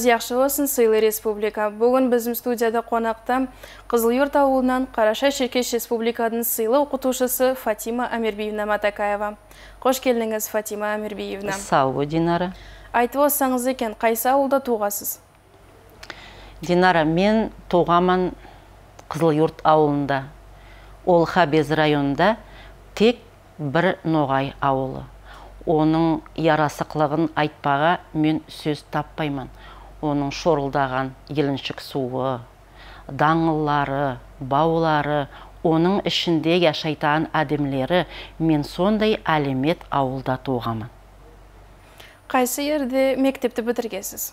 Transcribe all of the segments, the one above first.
яқшы болсын сыйлы республика. Бүгін біздің студияда Қызыл Юрт ауылынан Қараша Шеркеш Республикадың сыйлы ұқытушысы Фатима Амирбиевна Матакаева. Қош келдіңіз, Фатима Амербиевна. Сау бол, Динара. Айтып осаңыз екен, қайсы ауылда туғасыз? Динара, мен туғамын Юрт ауылында. Ол Хабез районында тек бір ноғай ауылы. Оның ярасықлығын айтпаға мен сөз таппаймын оның шорылдаған еліншік суы даңыллары баулары оның ішінде яшайтаған шайтан мен сондай әлемет ауылда туғамын қайсы ерде мектепті бітіргенсіз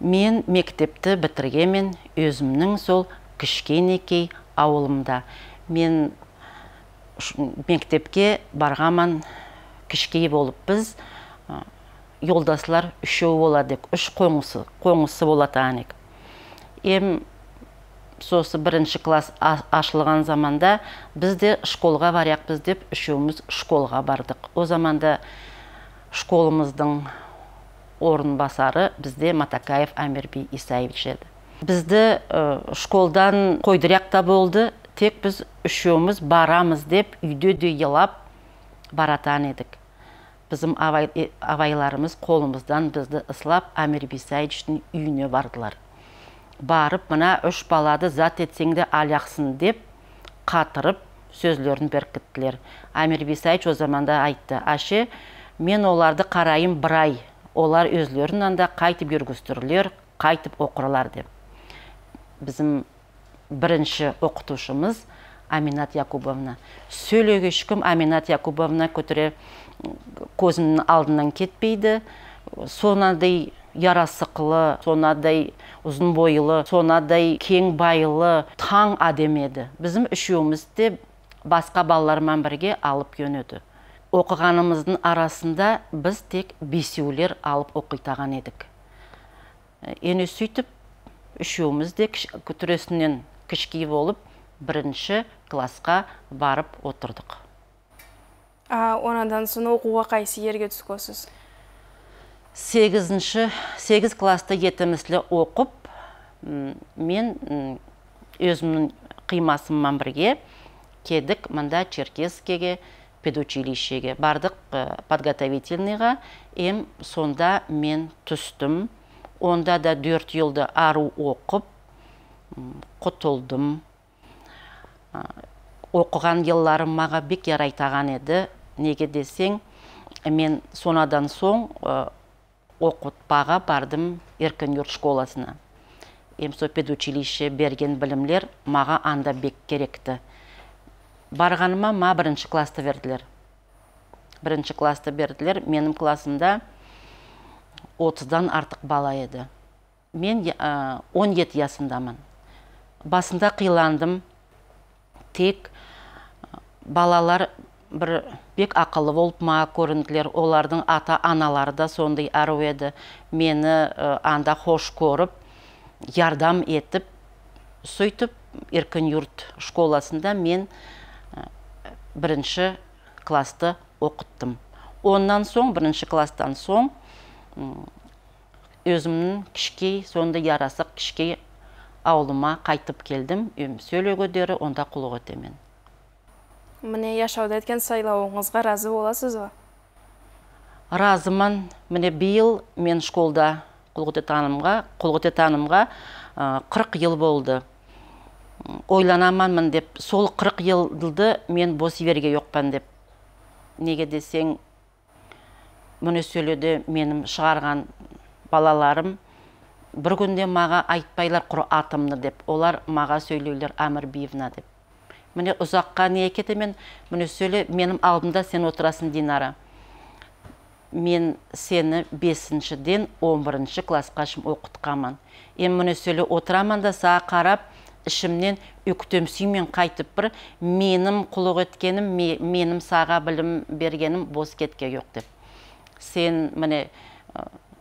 мен мектепті бітіргенмен өзімнің сол кішкенекей ауылымда мен мектепке барғаман кішкей болып біз жолдашылар үшеу болады үш қоңысы қоңысы болата ем сосы бірінші класс ашылған заманда бізде школға баряқпыз деп үшеуміз школға бардық о заманда школымыздың орынбасары бізде матакаев амирби исаевич еді бізді ә, школдан қойдыряқ болды тек біз үшеуміз барамыз деп үйде де елап баратан едік Біздің авайларымыз қолымыздан бізді ысылап Амир үйіне бардылар. Барып, мына үш балады зат етсеңді аляқсын деп, қатырып, сөзлерін беркіттілер. Амир Бисайч о заманда айтты, әше мен оларды қарайым бірай, олар өзлерін анда қайтып жүргіздірлер, қайтып оқырлар» деп. Біздің бірінші оқытушымыз Аминат Якубовна. Сөйлегішкім Аминат Якубовна көтіре көзімнің алдынан кетпейді сонадай ярасықлы сонадай ұзын бойылы, сонадай кең байлы таң адам еді біздің үшеуміз басқа балалармен бірге алып көнеді оқығанымыздың арасында біз тек бесеулер алып оқитаған едік ене сөйтіп үшеуміз де түресінен кішкей болып бірінші классқа барып отырдық онадан соң оқуға қайсы ерге түскенсіз сегізінші сегіз класты етімізлі оқып мен өзімнің қимасыммен бірге кедік мында черкескеге педучилищеге бардық э, подготовительныйға ем сонда мен түстім онда да дөрт елді ару оқып құтылдым оқыған жылларым маға бекер айтаған еді неге десең мен сонадан соң оқытпаға бардым еркін школасына емсо педучилище берген білімлер маға анда бек керекті барғаныма ма бірінші класты берділер бірінші класты берділер менің классымда отыздан артық бала еді мен он 17 жасындамын басында қиландым тек балалар бір бек ақылы болып ма көрінділер, олардың ата аналары да сондай ару еді мені анда қош көріп ярдам етіп сөйтіп еркін юрт школасында мен бірінші класты оқыттым оннан соң бірінші кластан соң өзімнің кішкей сондай ярасық кішкей ауылыма қайтып келдім дері онда құлық демен міне яшауда өткен сайлауыңызға разы боласыз ба разымын міне биыл мен школда қолғұтетанымға танымға қырық ә, ел болды ойланаманмын деп сол қырық жылды мен бос жіберге жоқпын деп неге десең мүні сөйледі менің шығарған балаларым бір күнде маға айтпайлар құр атымды деп олар маға сөйлейлер Биевна деп міне ұзаққа не мен, міне сөйле менің алдымда сен отырасың динара мен сені бесіншіден он бірінші классқа шейін оқытқанмын енді міне сөйле отырамын да саған қарап ішімнен үктемсүймен қайтып бір менім құлық еткенім менің менім саға білім бергенім бос кетке жоқ деп сен міне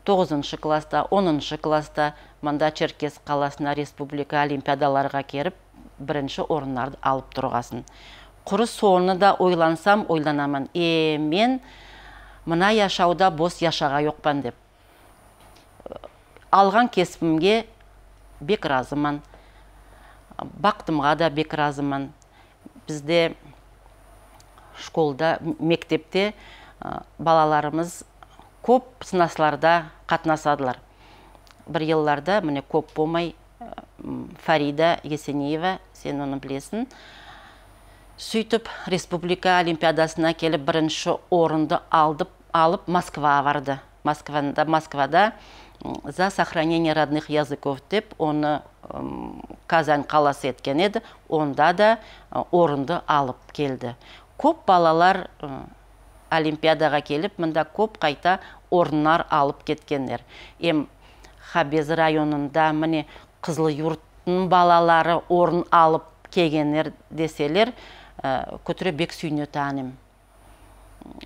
тоғызыншы класста оныншы класста мында черкес қаласына республика олимпиадаларға келіп бірінші орындарды алып тұрғасын құры соны да ойлансам ойланамын е мен мына яшауда бос яшаға жоқпын деп алған кесіпімге бек разымын бақтымға да бек разымын бізде школда мектепте балаларымыз көп сынасыларда қатынасадылар бір елларда міне көп болмай фарида есенеева сен оны білесің сөйтіп республика олимпиадасына келіп бірінші орынды алдып, алып москваға барды москвада, москвада за сохранение родных языков деп оны казань қаласы еткен еді онда да орынды алып келді көп балалар олимпиадаға келіп мында көп қайта орындар алып кеткендер ем хабез районында міне қызыл юрттың балалары орын алып кегенер деселер ә, көтірі бек сүйіне таным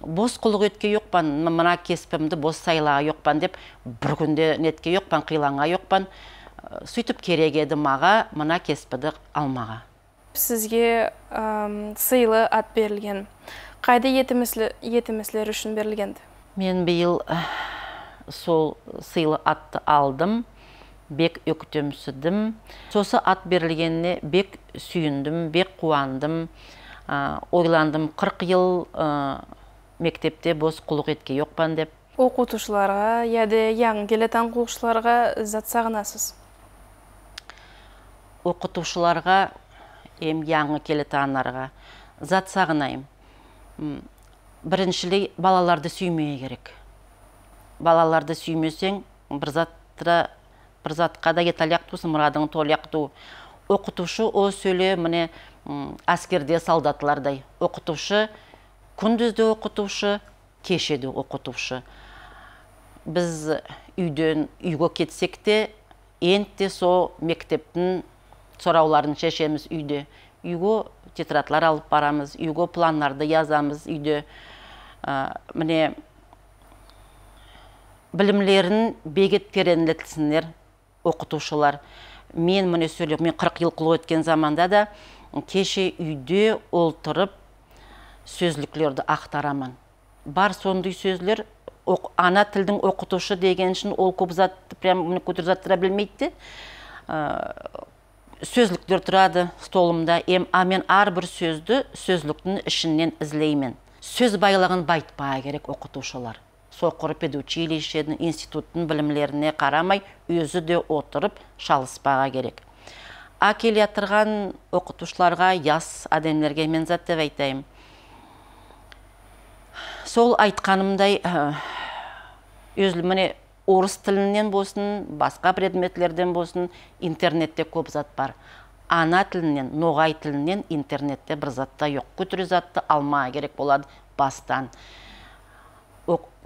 бос құлық өтке еқпан, мына кеспімді бос сайлаға еқпан деп бір күнде нетке жоқпан қиланға жоқпан ә, сөйтіп керек еді маға мына кеспіді алмаға сізге ә, сыйлы ат берілген қайда етімісілер үшін берілгенді мен биыл сол сыйлы атты алдым бек сүдім. сосы ат берілгеніне бек сүйіндім бек қуандым ойландым қырық жыл мектепте бос құлық етке жоқпан деп оқытушыларға яде келетін оқушыларға зат сағынасыз оқытушыларға ем яңы келетанарға зат сағынайым біріншілей балаларды сүймеу керек балаларды сүймесең бір затты бір затқа да мұрадың толияқ оқытушы о сөйле міне әскерде солдатлардай оқытушы күндізде оқытушы кешеді оқытушы біз үйден үйге кетсек те енді со мектептің сұрауларын шешеміз үйде үйге тетрадтар алып барамыз үйге планларды язамыз үйде ә, міне білімлерін бекет оқытушылар мен міне сөйлеп мен 40 ел өткен заманда да кеше үйде отырып сөзліклерді ақтарамын бар сондай сөздер ана тілдің оқытушы деген үшін ол көп затты прям білмейді де ә, тұрады столымда ем, а мен әрбір сөзді сөзліктің ішінен ізлеймін сөз байлығын байтпа керек оқытушылар соқыр педучилищенің институттың білімлеріне қарамай өзі де отырып шалыспаға керек келеатырған оқытушыларға яс адамдерге мен зат деп айтайын сол айтқанымдай э, өзіліміне орыс тілінен болсын басқа предметлерден болсын интернетте көп зат бар ана тілінен ноғай тілінен интернетте бір затта жоқ көтір затты алмаға керек болады бастан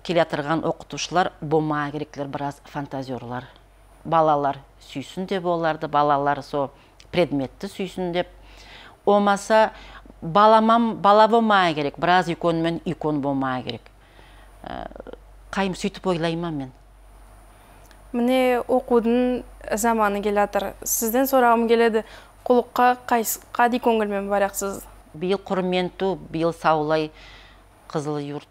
келе оқытушылар болмаа керектілер біраз фантазерлар балалар сүйсін деп оларды балалар со предметті сүйсін деп Омаса, баламам бала болмаа керек біраз икон икон болмаға керек ә, қайым сөйтіп ойлаймын мен міне оқудың заманы келе сізден сұрағым келеді құлыққа қайсықа көңілмен барақсыз биыл құрменту биыл саулай қызыл юрт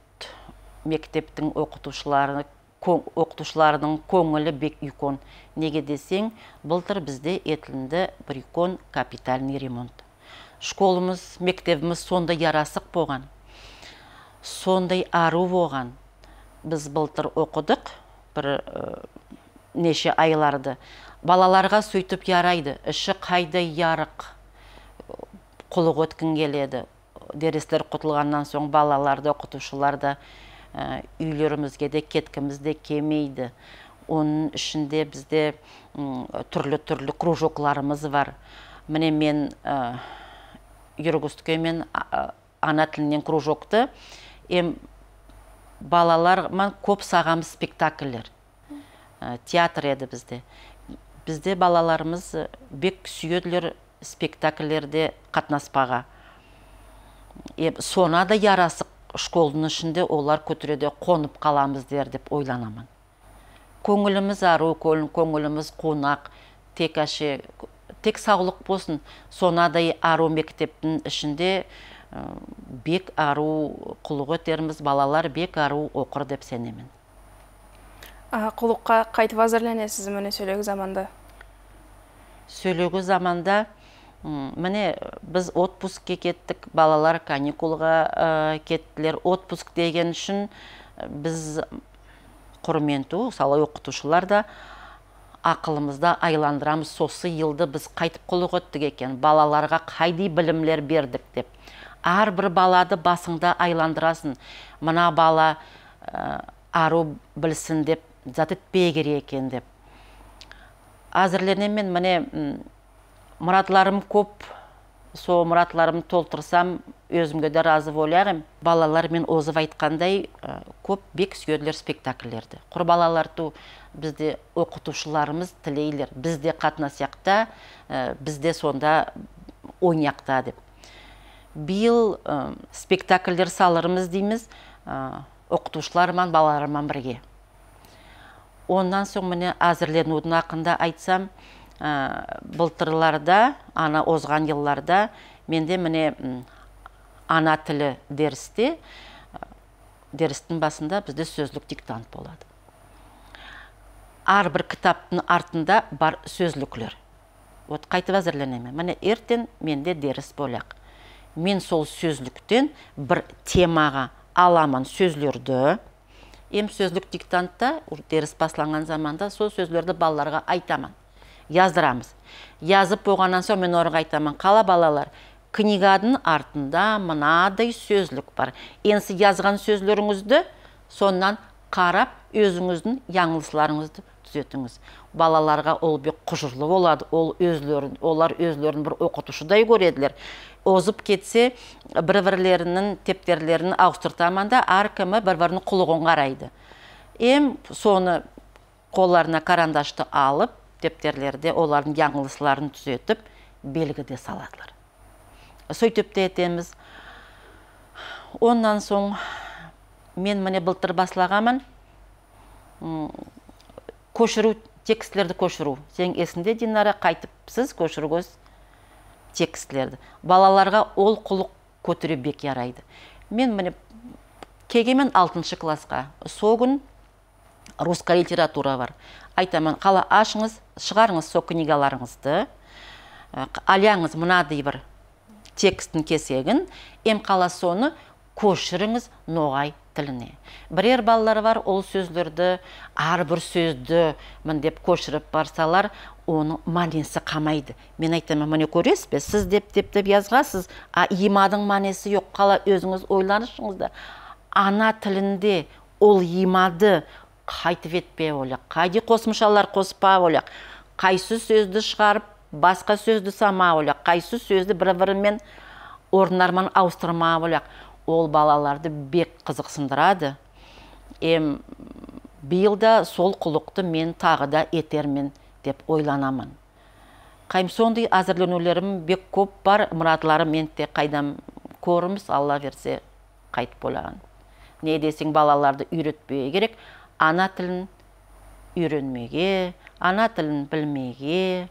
мектептің оқытушылары оқытушыларының көңілі бек үйкон неге десең бұлтыр бізде етілінді бір үйкон капитальный ремонт школымыз мектебіміз сондай ярасық болған сондай ару болған біз былтыр оқыдық бір неше айларды балаларға сөйтіп ярайды іші қайда ярық құлық өткін келеді Дерестер құтылғаннан соң балаларды оқытушыларды үйлерімізге де кеткіміз кемейді. оның ішінде бізде түрлі түрлі кружокларымыз бар міне мен ә, мен ана тілінен кружокты ем балалар көп сағам спектакльдер театр еді бізде бізде балаларымыз бек сүйеділер спектакльдерде қатынаспаға е, сона да ярасық школдың ішінде олар көтереде қонып қаламыз дер деп ойланамын көңіліміз ару көңіліміз қонақ тек әше тек саулық болсын сонадай ару мектептің ішінде бек ару құлық етерміз балалар бек ару оқыр деп сенемін құлыққа қайтып әзірленесіз міне сөйлегі заманда сөйлегі заманда міне біз отпускке кеттік балалар каникулға э, кеттілер отпуск деген үшін э, біз құрменту салай оқытушылар да ақылымызда айландырамыз сосы елді біз қайтып құлық өттік екен балаларға қайды білімлер бердік деп әрбір балады басыңда айландырасың мына бала э, ару білсін деп зат бейгер керек екен деп мен міне мұратларым көп сол мұратларымды толтырсам өзімге де разы болар балалар мен озып айтқандай ә, көп бек сүйерлер спектакльдерді құр балаларды бізде оқытушыларымыз тілейлер бізде қатынасақта ә, бізде сонда ойнақта деп биыл ә, спектакльдер салырмыз дейміз ә, оқытушыларыман балаларыман бірге онан соң міне әзірленудің ақында айтсам Бұлтырларда, ә, былтырларда ана озған жылларда менде міне ана тілі дерісте ә, дерістің басында бізде сөзлік диктант болады әрбір кітаптың артында бар сөзліклер вот қайтып әзірленемін міне ертең менде деріс болақ. мен сол сөзліктен бір темаға аламын сөзлерді ем сөзлік диктантта деріс басланған заманда сол сөзлерді балаларға айтамын яздырамыз язып болғаннан соң мен оларға айтамын қала балалар книгадың артында мынадай сөзлік бар енді жазған сөзлеріңізді соннан қарап өзіңіздің яңылысыларыңызды түзетіңіз балаларға ол бек құжырлы болады ол өзлерін олар өзлерін бір оқытушыдай көреділер озып кетсе бір бірлерінің тептерлерін ауыстыртаманда бір бірінің құлығын қарайды ем соны қолдарына карандашты алып дептерлерде олардың яңылысыларын түзетіп де саладылар сөйтіп те етеміз Оннан соң мен міне былтыр баслағанмын көшіру текстілерді көшіру Сен есіңде динара қайтып сіз көшіргіз текстілерді балаларға ол құлық көтірі бек ярайды мен міне келгенмін алтыншы классқа сол күн Русқа литература бар айтамын қала ашыңыз шығарыңыз сол книгаларыңызды ә, Аляңыз мынадай бір тексттің кесегін ем қала соны көшіріңіз ноғай тіліне бірер балалар бар ол сөздерді ар бір сөзді деп көшіріп барсалар оның мәнесі қамайды мен айтамын міне көресіз бе сіз деп деп деп жазғансыз а имадың мәнесі жоқ қала өзіңіз ойланыңыздар ана тілінде ол имады қайтып етпе қайды қосымшалар қоспа олақ қайсы сөзді шығарып басқа сөзді сама қайсы сөзді бір бірімен орындарман ауыстырма ол балаларды бек қызықсындырады ем биыл сол құлықты мен тағы да етермін деп ойланамын қайым сондай әзірленулерім бек көп бар мұратларым мен де қайдан көріміз алла берсе қайтып болаған не десең балаларды үйретпей керек ана тілін үйренмеге ана тілін білмеге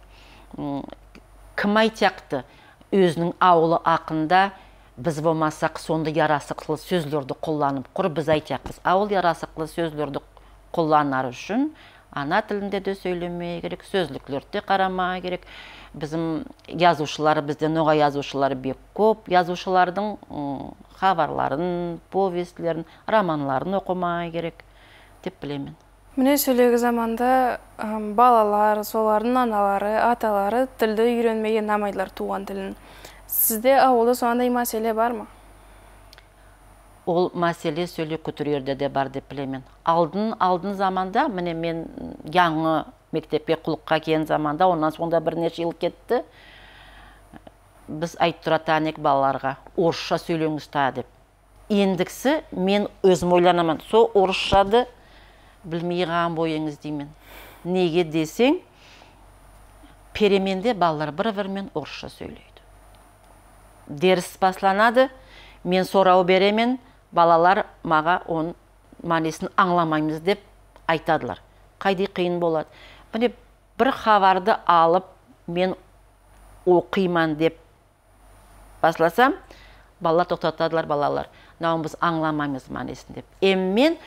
кім айтяқты өзінің ауылы ақында біз болмасақ сонды ярасықлы сөздерді қолланып құр біз айтяқпыз ауыл ярасықлы сөздерді қолланар үшін ана тілінде де керек сөздіктерді қарама керек біздің жазушылар бізде ноғай жазушылар бек көп жазушылардың хабарларын повестілерін, романларын оқымай керек деп білемін міне сөйлегі заманда балалар солардың аналары аталары тілді үйренмеген намайдылар туған тілін сізде ауылда сондай мәселе бар ма ол мәселе сөйле көтерерде де бар деп білемін алдын алдын заманда міне мен яңы мектепке құлыққа келген заманда онан сонда бірнеше жыл кетті біз айтып тұратын балаларға орысша сөйлеңіз та деп ендіксі мен өзім ойланамын сол орысшады білмей қалған бойыңыз деймін неге десең переменде балалар бір бірімен орысша сөйлейді деріс басланады мен сорау беремін балалар маға оны мәнесін аңламаймыз деп айтадылар қайдай қиын болады міне бір хабарды алып мен оқиман деп басласам балалар тоқтатадылар балалар мынауын біз аңламаймыз мәнесін деп мен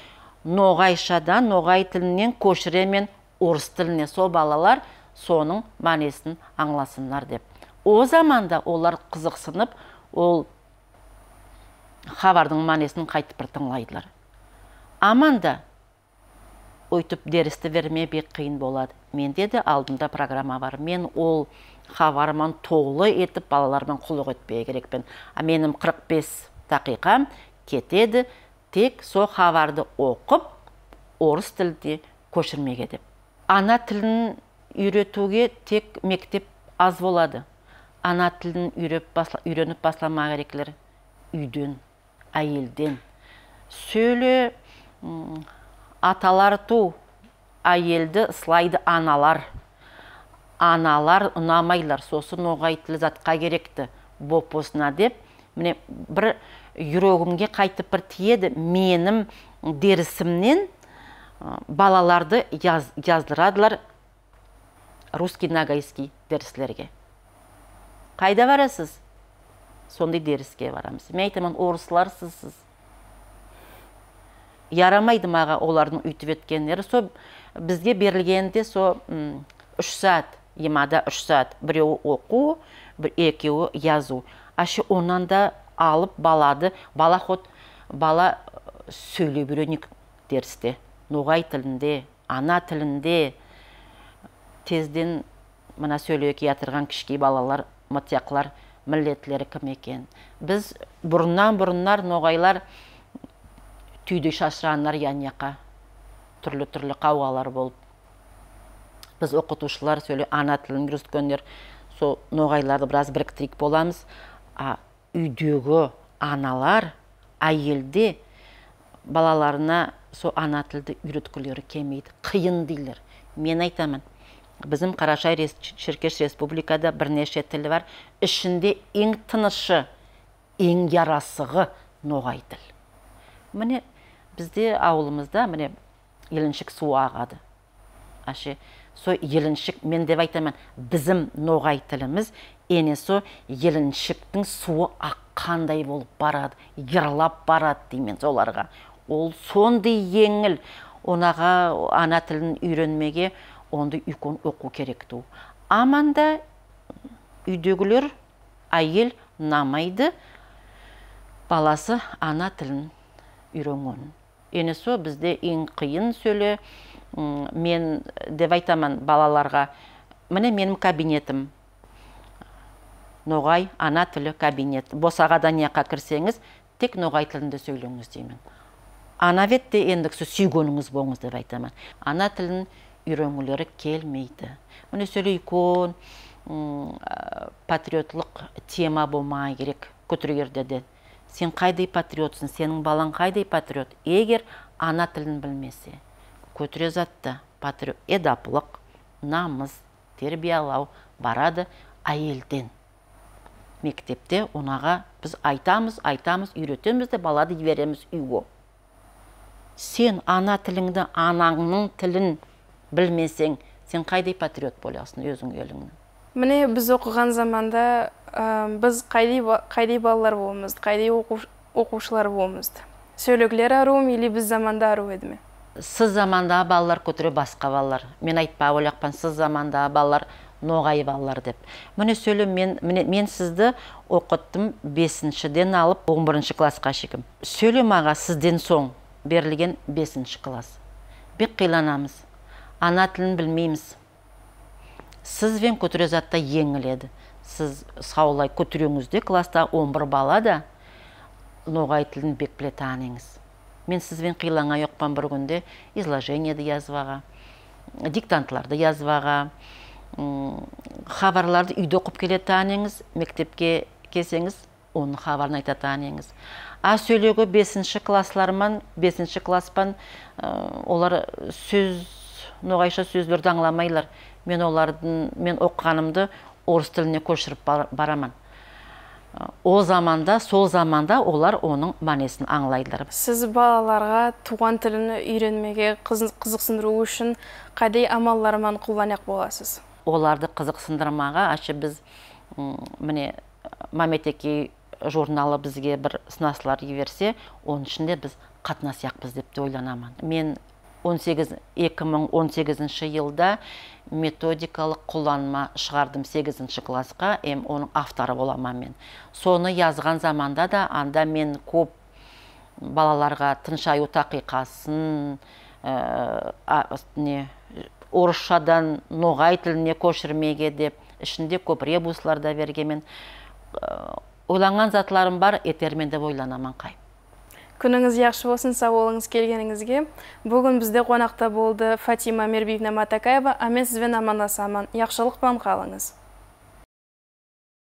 ноғайшадан ноғай тілінен көшіре мен орыс тіліне сол балалар соның мәнесін аңласынлар деп о заманда олар қызықсынып ол хабардың мәнесін қайтып бір тыңлайдылар аманда өйтіп дерісті берме бек қиын болады менде де алдымда программа бар мен ол хабарман толы етіп балалармен құлық етпей керекпін а менің 45 бес дақиқам кетеді тек сол хабарды оқып орыс тілде көшірмеге деп ана тілін үйретуге тек мектеп аз болады ана тілін үйреп үйреніп бастама кереклер үйден әйелден сөйле аталар ту әйелді слайды аналар аналар ұнамайлар сосын оғай тілі затқа керекті бопосына деп міне бір жүрегімге қайтып бір тиеді менім дерісімнен балаларды жаздырадылар яздырадылар русский нагайский деріслерге. қайда барасыз сондай деріске барамыз мен айтамын орысларсыз сіз ярамайды маға олардың үйтіп еткендері сол бізге берілгенде сол үш сағат емада үш сағат біреуі оқу бір екеуі жазу ашы онан да алып балады бала ход бала э, сөйлеп үйренейік дәрісте ноғай тілінде ана тілінде тезден мына сөйлеп жатырған кішкей балалар мытяқлар міллетлері кім екен біз бұрыннан бұрыннар ноғайлар түйдей шашыранлар ян түрлі түрлі қауғалар болып біз оқытушылар сөйле ана тілін үйреткендер сол ноғайларды біраз біріктірейік боламыз үйдегі аналар әйелде балаларына сол ана тілді үйреткілері келмейді қиын дейлер мен айтамын біздің қарашай шеркеш республикада бірнеше тіл бар ішінде ең тынышы ең ярасығы ноғай тіл міне бізде ауылымызда міне еліншік су ағады әше сол еліншік мен деп айтамын біздің ноғай тіліміз енесі еліншіптің суы аққандай болып барады ерлап барады деймін соларға ол сондай еңіл онаға ана тілін үйренмеге онды үйкін оқу керек аманда үйдегілер әйел намайды баласы ана тілін үйренген енесі бізде ең қиын сөйле мен деп айтамын балаларға міне менің кабинетім ноғай ана тілі кабинет босағадан яққа кірсеңіз тек ноғай тілінде сөйлеңіз деймін ана бетте енді сүйгеніңіз болыңыз деп айтамын ана тілін үйренгілері келмейді міне сөйлей, үлкен патриотлық тема болмай керек көтергерде де сен қайдай патриотсың сенің балаң қайдай патриот егер ана тілін білмесе көтере затты патриот намыс тербиялау барады әйелден мектепте онаға біз айтамыз айтамыз үйретеміз де балады жібереміз үйге сен ана тіліңді анаңның тілін білмесең сен қайдай патриот боласың өзің еліңнің міне біз оқыған заманда біз қайдай, қайдай балалар болуымыз қайдай оқушылар болуымызды сөйлегілер аруым или біз заманда ару еді ме сіз замандағы балалар көтере басқа балалар мен айтпа ойлақпын сіз замандағы балалар ноғай алар деп міне сөйлем мен, мен сізді оқыттым бесіншіден алып 11 бірінші классқа шейін сөйлем аға сізден соң берілген бесінші класс бек қиланамыз ана тілін білмейміз сіз бен затта еңіледі сіз саулай көтіреңізде класста 11 бала да ноғай тілін бек біле таныңыз мен сізбен қилаңа ұйықпан бір күнде изложениеді язваға диктантларды язваға хабарларды үйде оқып келеді танеңіз мектепке келсеңіз оның хабарын айтады танеңіз а сөйлеуге бесінші классларман бесінші класспан олар сөз ноғайша сөздерді аңламайлар мен олардың мен оқығанымды орыс тіліне көшіріп бараман. барамын о заманда сол заманда олар оның мәнесін аңлайдылар сіз балаларға туған тілін үйренмеге қызықсындыру үшін қандай амалдармен қолданақ боласыз оларды қызықсындырмаға ашы біз міне мәметекей журналы бізге бір сынасылар еверсе, оның ішінде біз қатынас яқпыз деп те ойланамын мен 18 2018 жылда методикалық қолданма шығардым 8 классқа ем оның авторы боламын мен соны язған заманда да анда мен көп балаларға тыншаю тақиқасын э, орысшадан ноғай тіліне көшірмеге деп ішінде көп ребуслар да бергенмен ойланған затларым бар етермен деп ойланамын қай күніңіз жақсы болсын сау болыңыз келгеніңізге бүгін бізде қонақта болды фатима мербиевна матакаева а мен сізбен амандасамын жақсылық қалыңыз